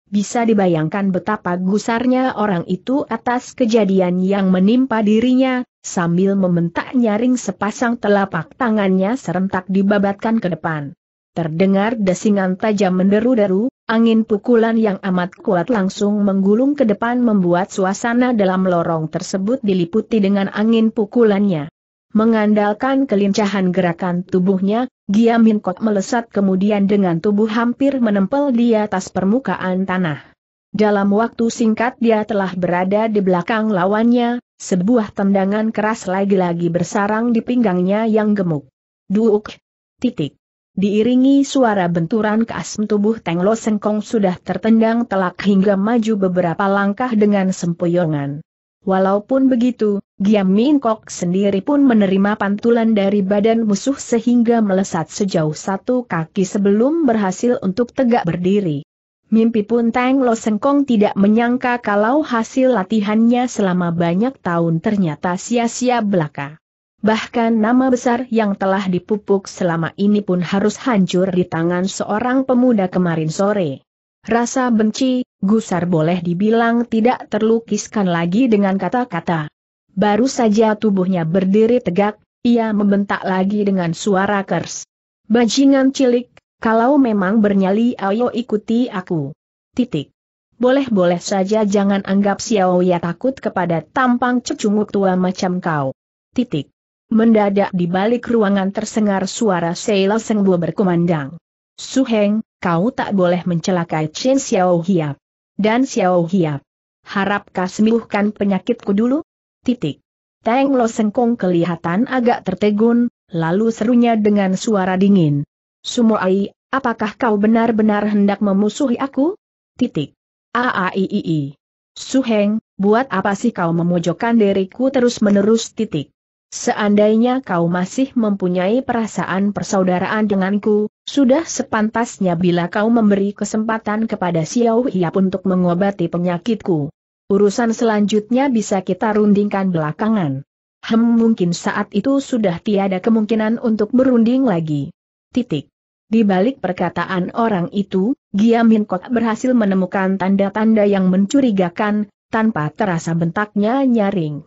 Bisa dibayangkan betapa gusarnya orang itu atas kejadian yang menimpa dirinya, sambil mementak nyaring sepasang telapak tangannya serentak dibabatkan ke depan. Terdengar desingan tajam menderu-deru, angin pukulan yang amat kuat langsung menggulung ke depan membuat suasana dalam lorong tersebut diliputi dengan angin pukulannya. Mengandalkan kelincahan gerakan tubuhnya, Giamin Kok melesat kemudian dengan tubuh hampir menempel di atas permukaan tanah. Dalam waktu singkat dia telah berada di belakang lawannya, sebuah tendangan keras lagi-lagi bersarang di pinggangnya yang gemuk. Duuk. Titik. Diiringi suara benturan keas tubuh Teng Lo Sengkong sudah tertendang telak hingga maju beberapa langkah dengan sempoyongan. Walaupun begitu, Giam Min Kok sendiri pun menerima pantulan dari badan musuh sehingga melesat sejauh satu kaki sebelum berhasil untuk tegak berdiri. Mimpi pun Tang Lo Sengkong tidak menyangka kalau hasil latihannya selama banyak tahun ternyata sia-sia belaka. Bahkan nama besar yang telah dipupuk selama ini pun harus hancur di tangan seorang pemuda kemarin sore. Rasa benci, gusar boleh dibilang tidak terlukiskan lagi dengan kata-kata. Baru saja tubuhnya berdiri tegak, ia membentak lagi dengan suara kers. Bajingan cilik, kalau memang bernyali ayo ikuti aku. Titik. Boleh-boleh saja jangan anggap Xiao Ya takut kepada tampang cecunguk tua macam kau. Titik. Mendadak di balik ruangan tersengar suara Sheila Sengbo berkumandang. Su Heng, kau tak boleh mencelakai Chen Xiao Hiap. Dan Xiao Hiap. Harapkah sembuhkan penyakitku dulu? Titik. Teng Lo Sengkong kelihatan agak tertegun, lalu serunya dengan suara dingin. Sumoai, apakah kau benar-benar hendak memusuhi aku? Titik. Aaiii. Su Heng, buat apa sih kau memojokkan diriku terus-menerus titik? Seandainya kau masih mempunyai perasaan persaudaraan denganku, sudah sepantasnya bila kau memberi kesempatan kepada Xiao Hiap untuk mengobati penyakitku. Urusan selanjutnya bisa kita rundingkan belakangan. Hem mungkin saat itu sudah tiada kemungkinan untuk berunding lagi. Titik. Di balik perkataan orang itu, Giamin Kok berhasil menemukan tanda-tanda yang mencurigakan, tanpa terasa bentaknya nyaring.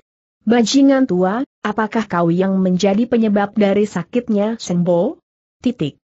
Bajingan tua, apakah kau yang menjadi penyebab dari sakitnya Sengbo? Titik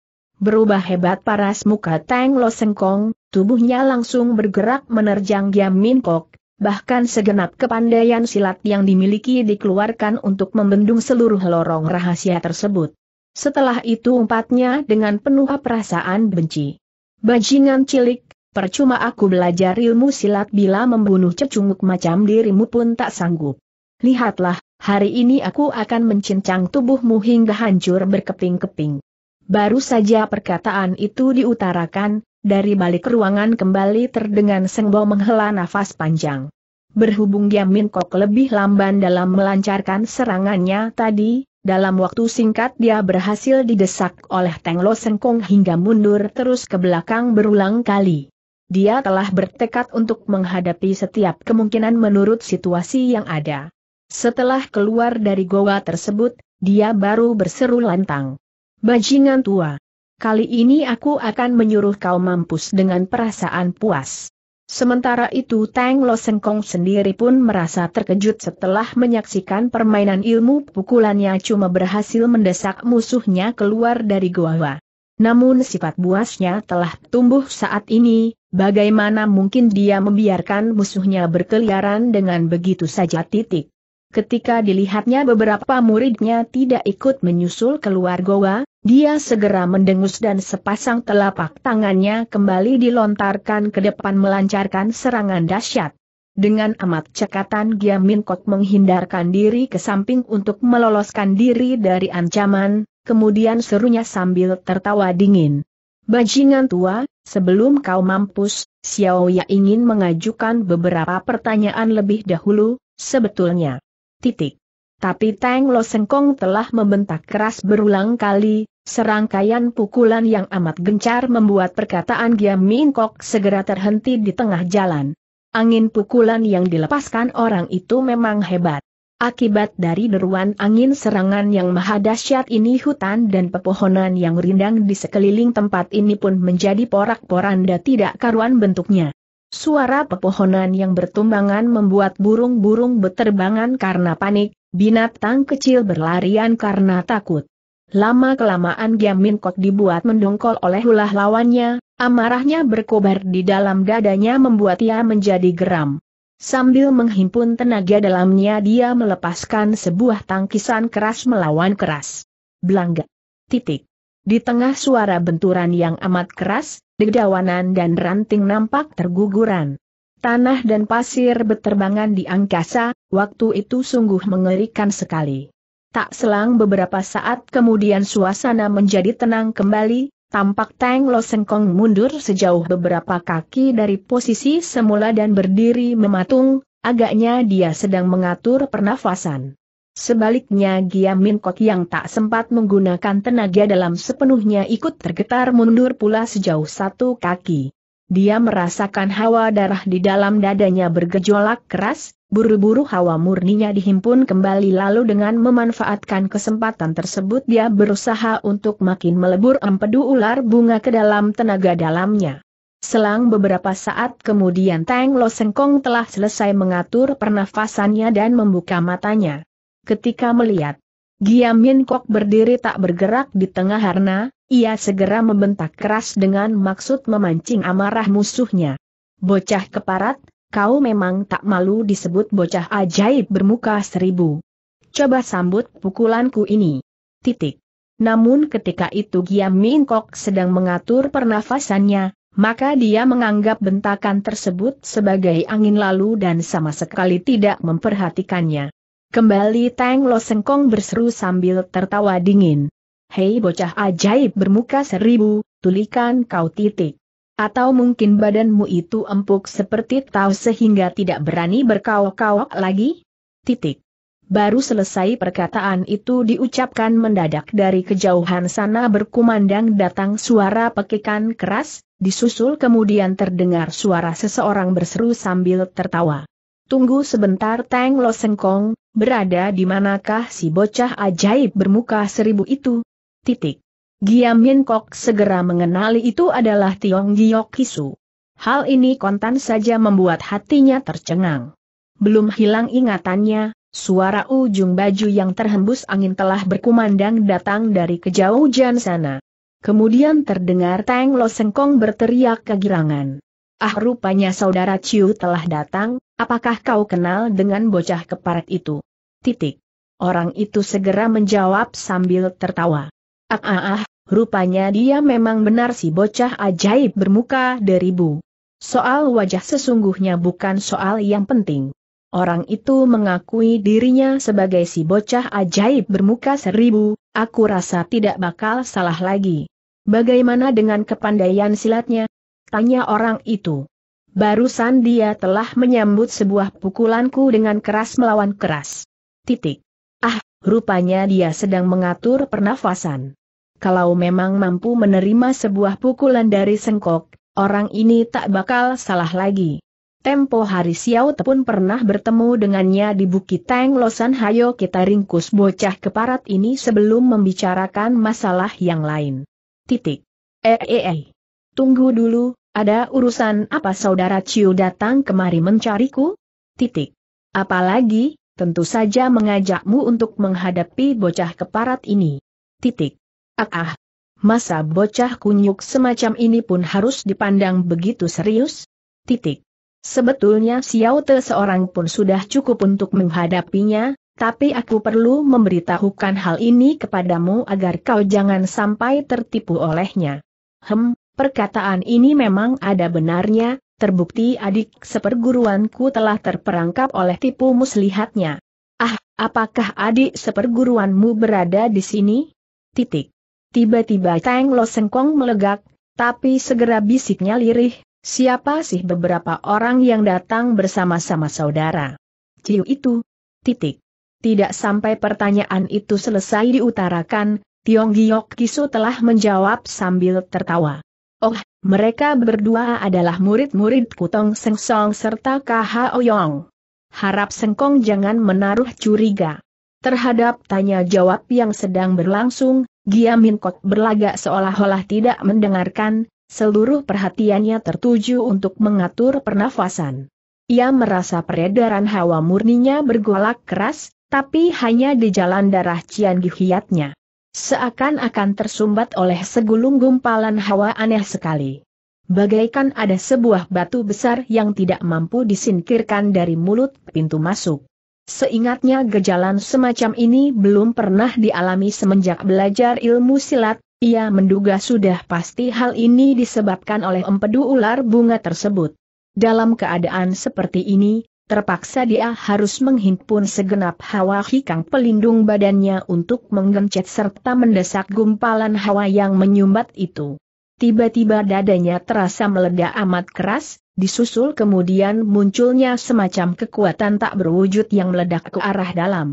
berubah hebat paras muka Tang Lo Sengkong, tubuhnya langsung bergerak menerjang Giam Min Kok, bahkan segenap kepandaian silat yang dimiliki dikeluarkan untuk membendung seluruh lorong rahasia tersebut. Setelah itu empatnya dengan penuh perasaan benci. Bajingan cilik, percuma aku belajar ilmu silat bila membunuh cecunguk macam dirimu pun tak sanggup. Lihatlah, hari ini aku akan mencincang tubuhmu hingga hancur berkeping-keping. Baru saja perkataan itu diutarakan, dari balik ruangan kembali terdengar Sengbo menghela nafas panjang. Berhubung Yamin Kok lebih lamban dalam melancarkan serangannya tadi, dalam waktu singkat dia berhasil didesak oleh Teng Lo Sengkong hingga mundur terus ke belakang berulang kali. Dia telah bertekad untuk menghadapi setiap kemungkinan menurut situasi yang ada. Setelah keluar dari goa tersebut, dia baru berseru lantang. Bajingan tua. Kali ini aku akan menyuruh kau mampus dengan perasaan puas. Sementara itu Tang Lo Sengkong sendiri pun merasa terkejut setelah menyaksikan permainan ilmu pukulannya cuma berhasil mendesak musuhnya keluar dari goa. Namun sifat buasnya telah tumbuh saat ini, bagaimana mungkin dia membiarkan musuhnya berkeliaran dengan begitu saja titik. Ketika dilihatnya beberapa muridnya tidak ikut menyusul keluar goa, dia segera mendengus dan sepasang telapak tangannya kembali dilontarkan ke depan melancarkan serangan dahsyat. Dengan amat cekatan Giamin Kot menghindarkan diri ke samping untuk meloloskan diri dari ancaman, kemudian serunya sambil tertawa dingin. Bajingan tua, sebelum kau mampus, Xiao Xiaoya ingin mengajukan beberapa pertanyaan lebih dahulu, sebetulnya. Titik. Tapi Tang Lo Sengkong telah membentak keras berulang kali, serangkaian pukulan yang amat gencar membuat perkataan Giam Min Kok segera terhenti di tengah jalan. Angin pukulan yang dilepaskan orang itu memang hebat. Akibat dari deruan angin serangan yang maha dahsyat ini hutan dan pepohonan yang rindang di sekeliling tempat ini pun menjadi porak-poranda tidak karuan bentuknya. Suara pepohonan yang bertumbangan membuat burung-burung beterbangan karena panik, Binatang kecil berlarian karena takut. Lama-kelamaan Giamin kok dibuat mendongkol oleh ulah lawannya, amarahnya berkobar di dalam dadanya membuat ia menjadi geram. Sambil menghimpun tenaga dalamnya dia melepaskan sebuah tangkisan keras melawan keras. Belangga. Titik. Di tengah suara benturan yang amat keras, dedawanan dan ranting nampak terguguran. Tanah dan pasir berterbangan di angkasa, waktu itu sungguh mengerikan sekali. Tak selang beberapa saat kemudian suasana menjadi tenang kembali, tampak Tang Lo Sengkong mundur sejauh beberapa kaki dari posisi semula dan berdiri mematung, agaknya dia sedang mengatur pernafasan. Sebaliknya Giam Min Kok yang tak sempat menggunakan tenaga dalam sepenuhnya ikut tergetar mundur pula sejauh satu kaki dia merasakan hawa darah di dalam dadanya bergejolak keras, buru-buru hawa murninya dihimpun kembali lalu dengan memanfaatkan kesempatan tersebut dia berusaha untuk makin melebur empedu ular bunga ke dalam tenaga dalamnya. Selang beberapa saat kemudian Tang Lo Sengkong telah selesai mengatur pernafasannya dan membuka matanya. Ketika melihat Giam Min Kok berdiri tak bergerak di tengah harna, ia segera membentak keras dengan maksud memancing amarah musuhnya. Bocah keparat, kau memang tak malu disebut bocah ajaib bermuka seribu. Coba sambut pukulanku ini. Titik. Namun ketika itu Giam Min Kok sedang mengatur pernafasannya, maka dia menganggap bentakan tersebut sebagai angin lalu dan sama sekali tidak memperhatikannya. Kembali Tang Lo Sengkong berseru sambil tertawa dingin. Hei bocah ajaib bermuka seribu, tulikan kau titik. Atau mungkin badanmu itu empuk seperti tahu sehingga tidak berani berkawok-kawok lagi? Titik. Baru selesai perkataan itu diucapkan mendadak dari kejauhan sana berkumandang datang suara pekikan keras, disusul kemudian terdengar suara seseorang berseru sambil tertawa. Tunggu sebentar Tang Lo Sengkong, berada di manakah si bocah ajaib bermuka seribu itu? Titik. Giam Min Kok segera mengenali itu adalah Tiong Giok Kisu. Hal ini kontan saja membuat hatinya tercengang. Belum hilang ingatannya, suara ujung baju yang terhembus angin telah berkumandang datang dari kejauhan sana. Kemudian terdengar Tang Lo Sengkong berteriak kegirangan. Ah rupanya saudara Ciu telah datang, apakah kau kenal dengan bocah keparat itu? Titik. Orang itu segera menjawab sambil tertawa. Ah ah ah, rupanya dia memang benar si bocah ajaib bermuka deribu. Soal wajah sesungguhnya bukan soal yang penting. Orang itu mengakui dirinya sebagai si bocah ajaib bermuka seribu, aku rasa tidak bakal salah lagi. Bagaimana dengan kepandaian silatnya, Tanya orang itu. Barusan dia telah menyambut sebuah pukulanku dengan keras melawan keras. Titik. Ah, rupanya dia sedang mengatur pernafasan. Kalau memang mampu menerima sebuah pukulan dari sengkok, orang ini tak bakal salah lagi. Tempo hari Xiao Te pun pernah bertemu dengannya di Bukit Teng Losan Hayo kita ringkus bocah keparat ini sebelum membicarakan masalah yang lain. Titik. Eh eh eh. Tunggu dulu, ada urusan apa saudara Ciu datang kemari mencariku? Titik. Apalagi, tentu saja mengajakmu untuk menghadapi bocah keparat ini. Titik. Ah ah. Masa bocah kunyuk semacam ini pun harus dipandang begitu serius? Titik. Sebetulnya Xiao Te seorang pun sudah cukup untuk menghadapinya, tapi aku perlu memberitahukan hal ini kepadamu agar kau jangan sampai tertipu olehnya. Hem, Perkataan ini memang ada benarnya, terbukti adik seperguruanku telah terperangkap oleh tipu muslihatnya. Ah, apakah adik seperguruanmu berada di sini? Titik. Tiba-tiba Teng Lo Sengkong melegak, tapi segera bisiknya lirih, siapa sih beberapa orang yang datang bersama-sama saudara? Ciu itu. Titik. Tidak sampai pertanyaan itu selesai diutarakan, Tiong Giok Kisu telah menjawab sambil tertawa. Oh, mereka berdua adalah murid-murid Kutong Seng Song serta Kaha Oyong. Harap Sengkong jangan menaruh curiga. Terhadap tanya jawab yang sedang berlangsung, Giamin Kot berlagak seolah-olah tidak mendengarkan, seluruh perhatiannya tertuju untuk mengatur pernafasan. Ia merasa peredaran hawa murninya bergolak keras, tapi hanya di jalan darah Cian Gihiatnya. Seakan-akan tersumbat oleh segulung gumpalan hawa aneh sekali. Bagaikan ada sebuah batu besar yang tidak mampu disingkirkan dari mulut pintu masuk. Seingatnya gejalan semacam ini belum pernah dialami semenjak belajar ilmu silat, ia menduga sudah pasti hal ini disebabkan oleh empedu ular bunga tersebut. Dalam keadaan seperti ini, Terpaksa dia harus menghimpun segenap hawa hikang pelindung badannya untuk menggencet serta mendesak gumpalan hawa yang menyumbat itu. Tiba-tiba dadanya terasa meledak amat keras, disusul kemudian munculnya semacam kekuatan tak berwujud yang meledak ke arah dalam.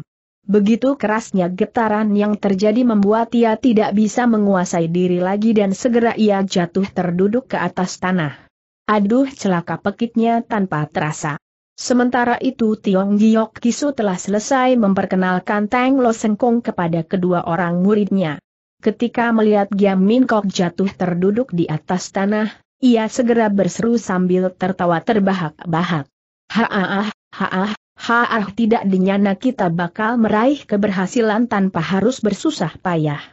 Begitu kerasnya getaran yang terjadi membuat ia tidak bisa menguasai diri lagi dan segera ia jatuh terduduk ke atas tanah. Aduh celaka pekiknya tanpa terasa. Sementara itu Tiong Giok Kisu telah selesai memperkenalkan Tang Lo Sengkong kepada kedua orang muridnya. Ketika melihat Giam Min Kok jatuh terduduk di atas tanah, ia segera berseru sambil tertawa terbahak-bahak. Haah, haah, haah! tidak dinyana kita bakal meraih keberhasilan tanpa harus bersusah payah.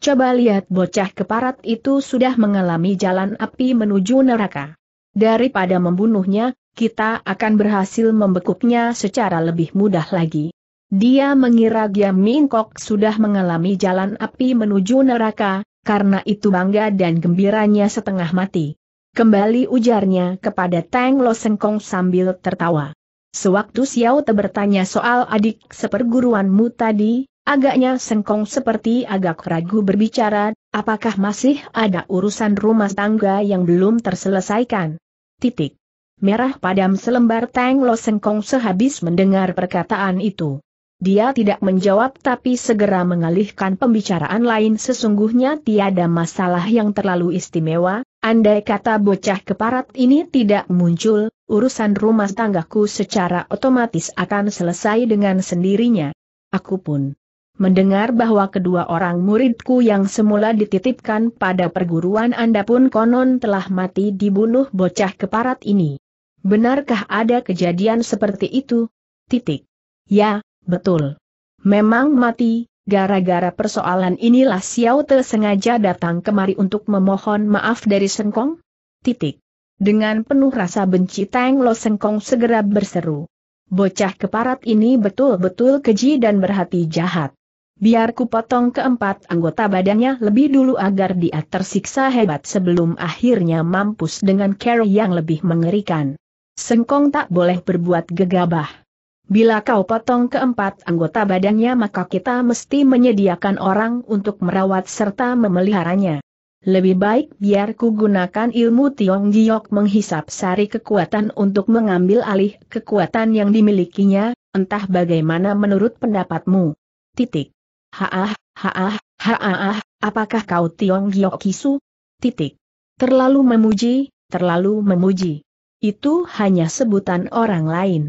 Coba lihat bocah keparat itu sudah mengalami jalan api menuju neraka. Daripada membunuhnya, kita akan berhasil membekuknya secara lebih mudah lagi. Dia mengira Gia Mingkok sudah mengalami jalan api menuju neraka, karena itu bangga dan gembiranya setengah mati. Kembali ujarnya kepada Tang Lo Sengkong sambil tertawa. Sewaktu Xiao Te bertanya soal adik seperguruanmu tadi, Agaknya sengkong seperti agak ragu berbicara, apakah masih ada urusan rumah tangga yang belum terselesaikan? Titik. Merah padam selembar Tang Lo Sengkong sehabis mendengar perkataan itu. Dia tidak menjawab tapi segera mengalihkan pembicaraan lain sesungguhnya tiada masalah yang terlalu istimewa, andai kata bocah keparat ini tidak muncul, urusan rumah tanggaku secara otomatis akan selesai dengan sendirinya. Aku pun Mendengar bahwa kedua orang muridku yang semula dititipkan pada perguruan Anda pun konon telah mati dibunuh bocah keparat ini. Benarkah ada kejadian seperti itu? Titik. Ya, betul. Memang mati, gara-gara persoalan inilah Xiao Te sengaja datang kemari untuk memohon maaf dari Sengkong? Titik. Dengan penuh rasa benci Teng Lo Sengkong segera berseru. Bocah keparat ini betul-betul keji dan berhati jahat. Biar ku potong keempat anggota badannya lebih dulu agar dia tersiksa hebat sebelum akhirnya mampus dengan cara yang lebih mengerikan. Sengkong tak boleh berbuat gegabah. Bila kau potong keempat anggota badannya maka kita mesti menyediakan orang untuk merawat serta memeliharanya. Lebih baik biar ku gunakan ilmu Tiong Giok menghisap sari kekuatan untuk mengambil alih kekuatan yang dimilikinya, entah bagaimana menurut pendapatmu. Titik. Haah, haah, haah, apakah kau Tiong Giok Kisu? Titik. Terlalu memuji, terlalu memuji. Itu hanya sebutan orang lain.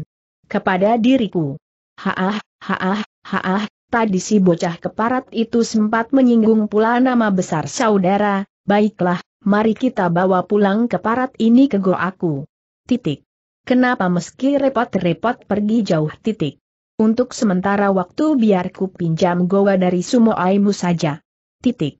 Kepada diriku. Haah, haah, haah, tadi si bocah keparat itu sempat menyinggung pula nama besar saudara, baiklah, mari kita bawa pulang keparat ini ke goaku. Titik. Kenapa meski repot-repot pergi jauh titik. Untuk sementara waktu biar ku pinjam goa dari sumo aimu saja. Titik.